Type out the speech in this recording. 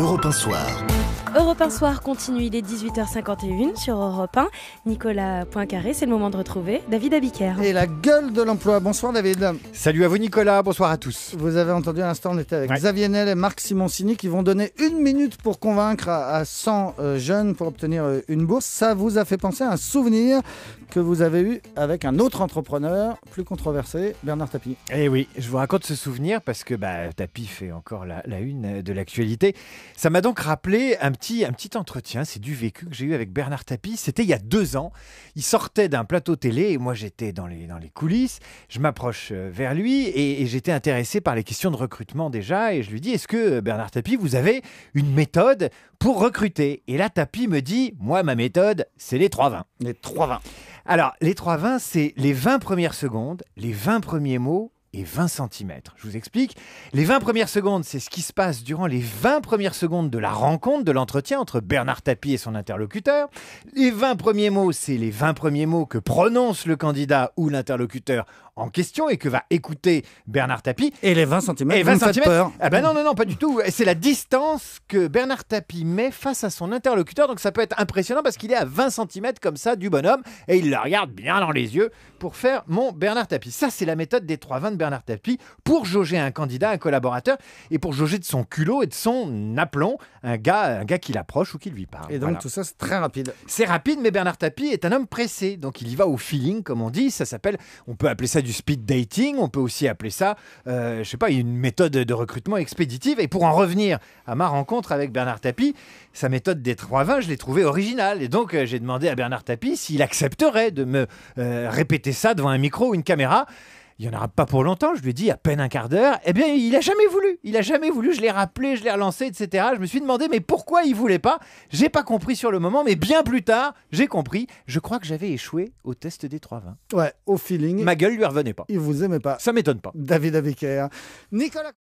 Europe un Soir. Europe 1 Soir continue, il est 18h51 sur Europe 1. Nicolas Poincaré, c'est le moment de retrouver David Abiker. Et la gueule de l'emploi. Bonsoir David. Salut à vous Nicolas, bonsoir à tous. Vous avez entendu à l'instant, on était avec Xavier Nel et Marc Simoncini qui vont donner une minute pour convaincre à 100 euh, jeunes pour obtenir euh, une bourse. Ça vous a fait penser à un souvenir que vous avez eu avec un autre entrepreneur plus controversé, Bernard Tapie. Eh oui, je vous raconte ce souvenir parce que bah, Tapie fait encore la, la une de l'actualité. Ça m'a donc rappelé un un petit entretien, c'est du vécu que j'ai eu avec Bernard Tapie. C'était il y a deux ans. Il sortait d'un plateau télé et moi j'étais dans les, coulisses. Je m'approche euh, vers lui et, j'étais intéressé par les questions de recrutement déjà. Et je lui dis Est-ce que euh, Bernard Tapie, vous avez une méthode pour recruter Et là, Tapie me dit Moi, ma méthode, c'est les trois vins. Les trois Alors, les trois 20 c'est les 20 premières secondes, les 20 premiers mots et 20 cm. Je vous explique. Les 20 premières secondes, c'est ce qui se passe durant les 20 premières secondes de la rencontre, de l'entretien entre Bernard Tapie et son interlocuteur. Les 20 premiers mots, c'est les 20 premiers mots que prononce le candidat ou l'interlocuteur en question et que va écouter Bernard Tapie. Et les 20 cm, et 20 cm. Ah ben non, non, non, pas du tout. C'est la distance que Bernard Tapie met face à son interlocuteur. Donc ça peut être impressionnant parce qu'il est à 20 cm comme ça du bonhomme et il le regarde bien dans les yeux pour faire mon Bernard Tapie. Ça, c'est la méthode des 3-20 de Bernard Tapie pour jauger un candidat, un collaborateur et pour jauger de son culot et de son aplomb un gars, un gars qui l'approche ou qui lui parle. Et donc tout ça, c'est très rapide. C'est rapide, mais Bernard Tapie est un homme pressé. Donc il y va au feeling, comme on dit. Ça s'appelle, on peut appeler ça du du speed dating, on peut aussi appeler ça, euh, je sais pas, une méthode de recrutement expéditive. Et pour en revenir à ma rencontre avec Bernard Tapie, sa méthode des trois je l'ai trouvée originale. Et donc, euh, j'ai demandé à Bernard Tapie s'il accepterait de me euh, répéter ça devant un micro ou une caméra il n'y en aura pas pour longtemps, je lui ai dit à peine un quart d'heure, eh bien il a jamais voulu, il a jamais voulu, je l'ai rappelé, je l'ai relancé, etc. Je me suis demandé mais pourquoi il voulait pas J'ai pas compris sur le moment, mais bien plus tard, j'ai compris. Je crois que j'avais échoué au test des 320. Ouais, au feeling. Ma gueule lui revenait pas. Il vous aimait pas. Ça m'étonne pas. David Avecker. Nicolas